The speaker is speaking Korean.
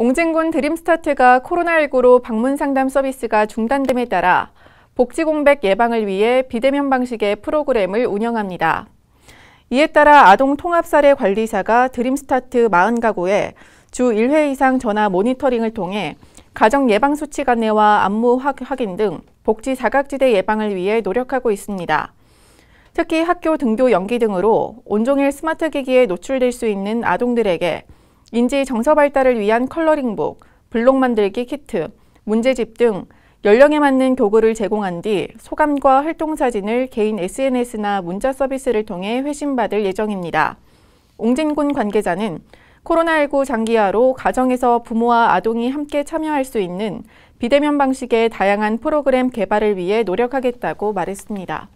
옹진군 드림스타트가 코로나19로 방문 상담 서비스가 중단됨에 따라 복지공백 예방을 위해 비대면 방식의 프로그램을 운영합니다. 이에 따라 아동통합사례 관리사가 드림스타트 40가구에 주 1회 이상 전화 모니터링을 통해 가정 예방수칙 안내와 안무 확인 등 복지 사각지대 예방을 위해 노력하고 있습니다. 특히 학교 등교 연기 등으로 온종일 스마트기기에 노출될 수 있는 아동들에게 인지 정서 발달을 위한 컬러링북, 블록 만들기 키트, 문제집 등 연령에 맞는 교구를 제공한 뒤 소감과 활동 사진을 개인 SNS나 문자 서비스를 통해 회신받을 예정입니다. 옹진군 관계자는 코로나19 장기화로 가정에서 부모와 아동이 함께 참여할 수 있는 비대면 방식의 다양한 프로그램 개발을 위해 노력하겠다고 말했습니다.